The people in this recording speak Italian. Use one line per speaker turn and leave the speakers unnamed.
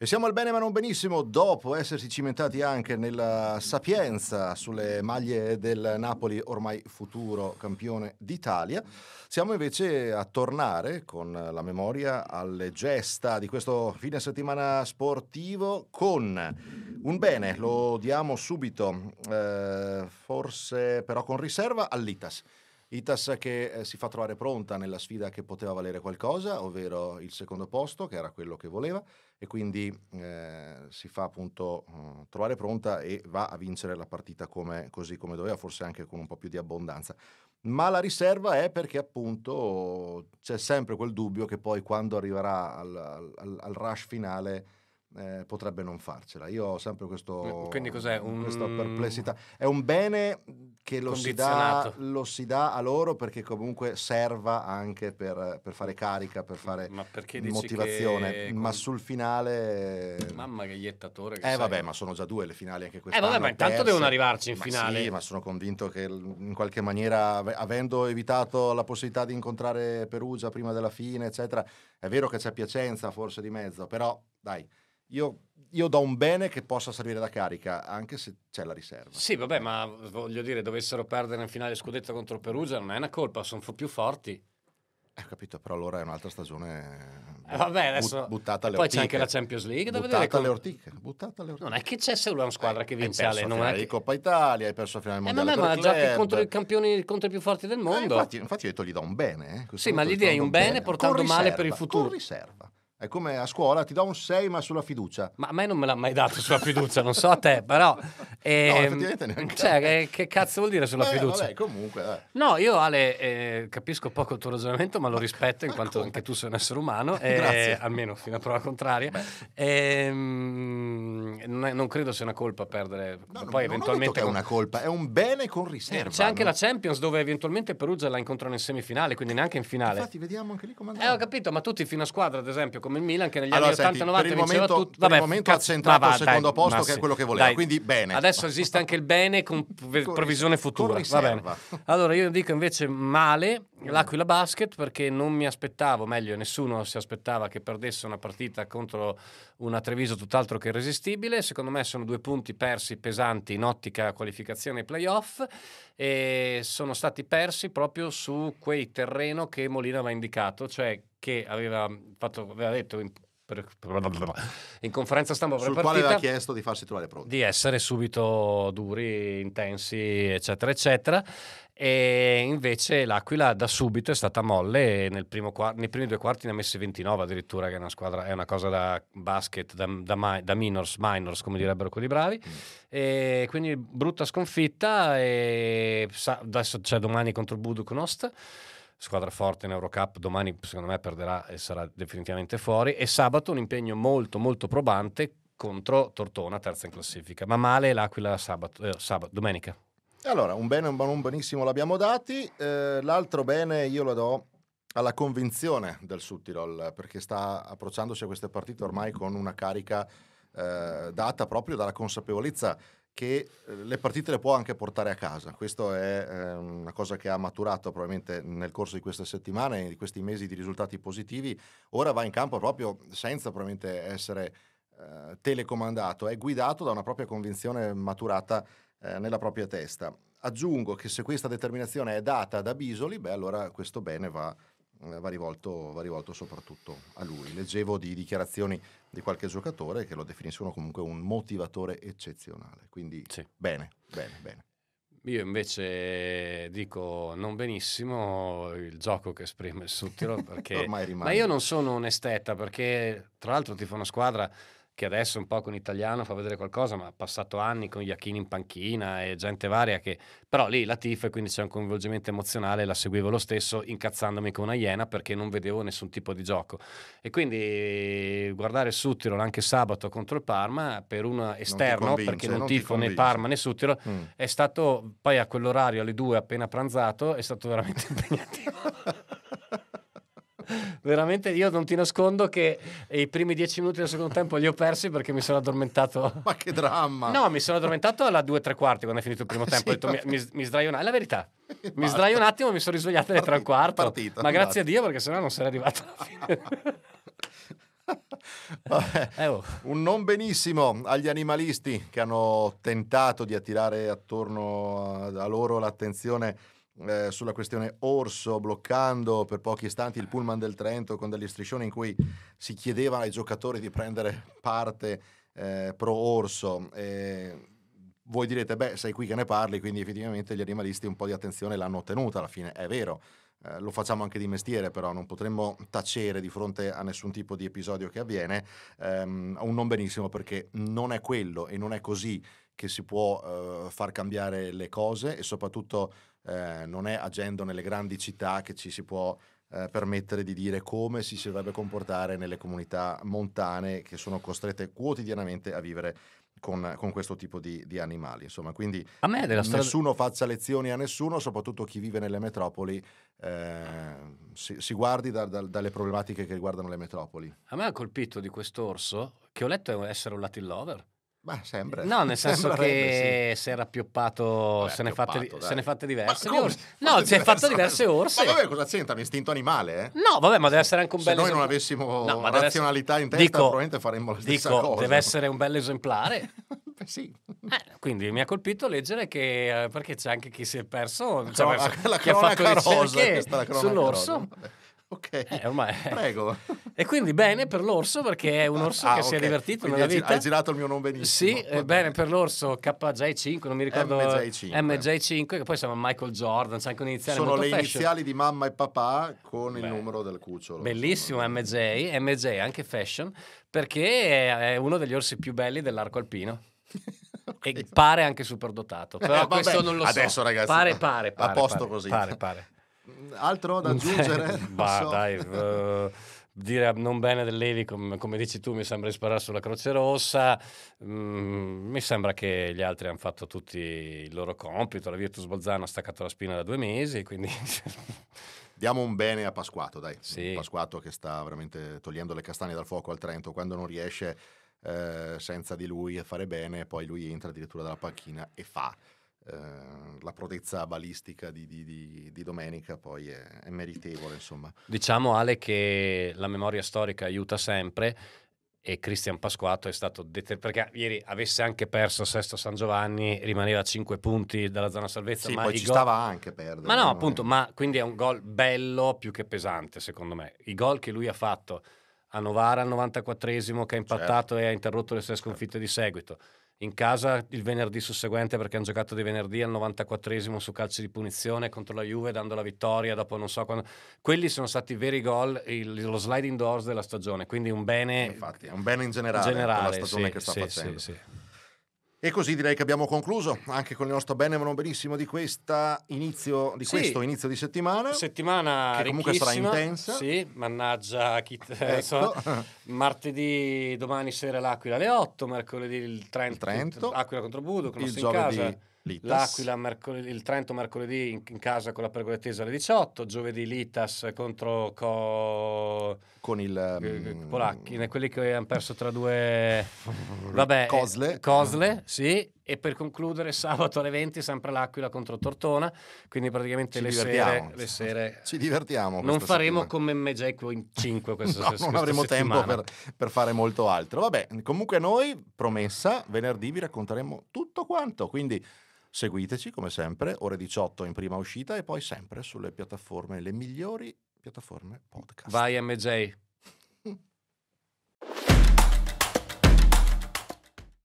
E siamo al bene ma non benissimo, dopo essersi cimentati anche nella sapienza sulle maglie del Napoli ormai futuro campione d'Italia, siamo invece a tornare con la memoria alle gesta di questo fine settimana sportivo con un bene, lo diamo subito, eh, forse però con riserva all'Itas. Itas che eh, si fa trovare pronta nella sfida che poteva valere qualcosa, ovvero il secondo posto, che era quello che voleva e quindi eh, si fa appunto eh, trovare pronta e va a vincere la partita come, così come doveva, forse anche con un po' più di abbondanza. Ma la riserva è perché appunto c'è sempre quel dubbio che poi quando arriverà al, al, al rush finale eh, potrebbe non farcela. Io ho sempre questo, Quindi cos'è? Un... questa perplessità. È un bene che lo si, dà, lo si, dà, a loro perché comunque serva anche per, per fare carica, per
fare ma motivazione. Che... Ma sul finale... Mamma gagliettatore che Eh sei. vabbè, ma sono già due le finali anche queste. Eh vabbè, ma intanto devono arrivarci in ma finale. Sì, ma
sono convinto che in qualche maniera, avendo evitato la possibilità di incontrare Perugia prima della fine, eccetera, è vero che c'è Piacenza forse di mezzo, però dai io, io do un bene che possa servire da carica, anche se c'è la riserva.
Sì, vabbè, ma voglio dire, dovessero perdere in finale scudetto contro Perugia, non è una colpa, sono più forti. Eh, ho capito, però allora è un'altra stagione eh, vabbè, adesso... buttata alle Poi ortiche. c'è anche la Champions League da buttata vedere. Alle
ortiche, buttata
alle ortiche. Non è che c'è solo una squadra eh, che vince alle... Non è che... Coppa Italia, hai perso la finale eh, mondiale eh, ma già che contro i campioni contro i più forti del eh, mondo.
infatti, infatti io ho detto gli do un bene. sì, ma gli dai un bene, bene portando male per il futuro. Con riserva. È come a scuola,
ti do un 6 ma sulla fiducia. Ma a me non me l'ha mai dato sulla fiducia, non so a te, però... Eh, no, ehm, effettivamente neanche. Cioè, eh, che, cazzo vuol dire sulla eh, fiducia? Vabbè,
comunque... Eh.
No, io Ale eh, capisco poco il tuo ragionamento, ma lo rispetto in quanto anche tu sei un essere umano, eh, almeno fino a prova contraria. Ehm, non, non, credo sia una colpa perdere... No, Poi non, eventualmente... Non è una colpa, è un bene con riserva. C'è anche no? la Champions dove eventualmente Perugia la incontrano in semifinale, quindi neanche in finale. Infatti vediamo anche lì come andrà. Eh, ho capito, ma tutti fino a squadra, ad esempio come il Milan che negli allora, anni 80-90 vinceva momento, tutto. Vabbè, per il momento cazzo, ha centrato va, il secondo dai, posto che è quello che voleva, dai. quindi bene. Adesso esiste anche il bene con previsione futura. Va bene. Allora io dico invece male eh. l'Aquila Basket perché non mi aspettavo, meglio nessuno si aspettava che perdesse una partita contro una Treviso tutt'altro che irresistibile. Secondo me sono due punti persi pesanti in ottica qualificazione ai playoff e sono stati persi proprio su quei terreno che Molina aveva indicato, cioè che aveva, fatto, aveva detto in, per, in conferenza stampa per Sul partita, quale aveva chiesto di farsi trovare pronto. Di essere subito duri, intensi, eccetera, eccetera. E invece l'Aquila da subito è stata molle quarto, nei primi due quarti ne ha messi 29 addirittura che è una, squadra, è una cosa da basket da, da, da, minors, minors come direbbero quelli bravi mm. e quindi brutta sconfitta e adesso c'è domani contro Knost squadra forte in Eurocup, domani secondo me perderà e sarà definitivamente fuori, e sabato un impegno molto molto probante contro Tortona, terza in classifica, ma male l'Aquila sabato, eh, sabato domenica.
Allora, un bene e un, benissimo l'abbiamo dati, eh, l'altro bene io lo do alla convinzione del Sud perché sta approcciandosi a queste partite ormai con una carica eh, data proprio dalla consapevolezza che eh, le partite le può anche portare a casa. Questa è eh, una cosa che ha maturato probabilmente nel corso di queste settimane, di questi mesi di risultati positivi. Ora va in campo proprio senza probabilmente essere eh, telecomandato, è guidato da una propria convinzione maturata eh, nella propria testa. Aggiungo che se questa determinazione è data da Bisoli, beh allora questo bene va eh, va rivolto, va rivolto, soprattutto a lui. Leggevo di dichiarazioni di qualche giocatore che lo definiscono comunque un motivatore eccezionale, quindi sì. bene, bene, bene.
Io invece dico non benissimo il gioco che esprime il Suttero perché... Ormai rimane. Ma io non sono un esteta perché tra l'altro ti fa una squadra che adesso un po' con italiano fa vedere qualcosa, ma ha passato anni con Iachini in panchina e gente varia che... Però lì la TIF, quindi c'è un coinvolgimento emozionale, la seguivo lo stesso, incazzandomi con una iena perché non vedevo nessun tipo di gioco. E quindi guardare Suttiro anche sabato contro il Parma, per un esterno, non convince, perché non, non tifo né Parma né Suttiro, mm. è stato poi a quell'orario alle due appena pranzato, è stato veramente impegnativo veramente io non ti nascondo che i primi dieci minuti del secondo tempo li ho persi perché mi sono addormentato. Ma che dramma! No, mi sono addormentato alla 2 tre quarti quando è finito il primo tempo. sì, ho detto, mi, mi, mi sdraio un attimo, è la verità. Mi sdraio un attimo, e mi sono risvegliato alle tre e un quarto. Partita, ma grazie a esatto. Dio perché sennò non sarei arrivato alla fine. Vabbè, eh, oh. Un non benissimo agli
animalisti che hanno tentato di attirare attorno a loro l'attenzione eh, sulla questione Orso, bloccando per pochi istanti il pullman del Trento con degli striscioni in cui si chiedeva ai giocatori di prendere parte eh, pro Orso. E voi direte, beh, sei qui che ne parli, quindi effettivamente gli animalisti un po' di attenzione l'hanno ottenuta alla fine, è vero eh, lo facciamo anche di mestiere, però non potremmo tacere di fronte a nessun tipo di episodio che avviene, ehm, un non benissimo perché non è quello e non è così che si può eh, far cambiare le cose e soprattutto eh, non è agendo nelle grandi città che ci si può eh, permettere di dire come si dovrebbe comportare nelle comunità montane che sono costrette quotidianamente a vivere con, con questo tipo di, di, animali. Insomma, quindi nessuno strada... faccia lezioni a nessuno, soprattutto chi vive nelle metropoli. Eh, si, si, guardi da, da, dalle problematiche che
riguardano le metropoli. A me ha colpito di quest'orso che ho letto essere un Latin lover Beh, sempre. No, nel senso che sì. si era appioppato, vabbè, se, ne è fatte, diverse. Ma come, no, si è fatto diverse orse. Ma vabbè, cosa c'entra? L'istinto animale? Eh? No, vabbè, ma deve essere anche un bel Se noi non avessimo no, razionalità essere... in testa, dico, probabilmente faremmo la stessa dico, cosa. deve essere un bel esemplare. sì. Eh, quindi mi ha colpito leggere che... Eh, perché c'è anche chi si è perso... La, cioè, la, la cronaca rosa. Sull'orso. Ok, eh, ormai... prego. E quindi bene per l'orso perché è un orso ah, che okay. si è divertito quindi nella vita. Hai girato il mio nome benissimo. Sì, eh, bene. per l'orso KJ5, non mi ricordo MJ5. MJ5 che poi siamo Michael Jordan, c'è anche un'iniziale Sono le fashion. iniziali
di mamma e papà con Beh, il numero del cucciolo.
Bellissimo MJ, MJ anche fashion perché è uno degli orsi più belli dell'arco alpino. okay. E pare anche super dotato. Eh, però eh, vabbè, questo non lo so. Adesso ragazzi, pare pare, pare a posto pare, così. Pare pare.
Altro da aggiungere? Beh, bah, so. dai,
uh dire non bene dell'Evi, come, come dici tu, mi sembra di sparare sulla Croce Rossa. Mm, mi sembra che gli altri hanno fatto tutti il loro compito. La Virtus Bolzano ha staccato la spina da due mesi, quindi... Diamo un bene a Pasquato, dai. Sì. Pasquato che sta
veramente togliendo le castagne dal fuoco al Trento quando non riesce eh, senza di lui a fare bene, poi lui entra addirittura dalla panchina e fa. Eh, la prodezza balistica di, di, di, di domenica poi è, è meritevole. Insomma.
Diciamo Ale che la memoria storica aiuta sempre e Cristian Pasquato è stato deter- perché ieri avesse anche perso Sesto San Giovanni rimaneva a 5 punti dalla zona salvezza sì, ma ci gol... stava anche perdere ma no appunto ma quindi è un gol bello più che pesante secondo me i gol che lui ha fatto a Novara al 94esimo che ha certo. impattato certo. e ha interrotto le sue sconfitte certo. di seguito in casa il venerdì susseguente perché hanno giocato di venerdì al 94esimo su calci di punizione contro la Juve dando la vittoria dopo non so quando. Quelli sono stati i veri gol, il, lo sliding doors della stagione, quindi un bene... Infatti, un bene in generale, generale la stagione sì, che sta sì, facendo. Sì,
e così direi che abbiamo concluso anche con il nostro bene ma non benissimo di, questa inizio,
di sì, questo inizio
di settimana.
Settimana che comunque sarà intensa. Sì, mannaggia chi ecco. martedì domani sera l'Aquila alle 8, mercoledì il 30. il Aquila contro Budo, il giovedì Litas. L'Aquila, il Trento mercoledì in, in casa con la Pergolettese alle 18, giovedì Litas contro co... con il um... Polacchi, quelli che hanno perso tra due Vabbè, eh, Cosle. Cosle, sì, e per concludere sabato alle 20 sempre l'Aquila contro Tortona, quindi praticamente le sere, le sere, ci divertiamo. Non faremo settimana. come Megeco in 5 questa, no, questa non avremo settimana. tempo per,
per, fare molto altro. Vabbè, comunque noi promessa, venerdì vi racconteremo tutto quanto, quindi Seguiteci come sempre, ore 18 in prima uscita e poi sempre sulle piattaforme, le migliori piattaforme podcast.
Vai MJ.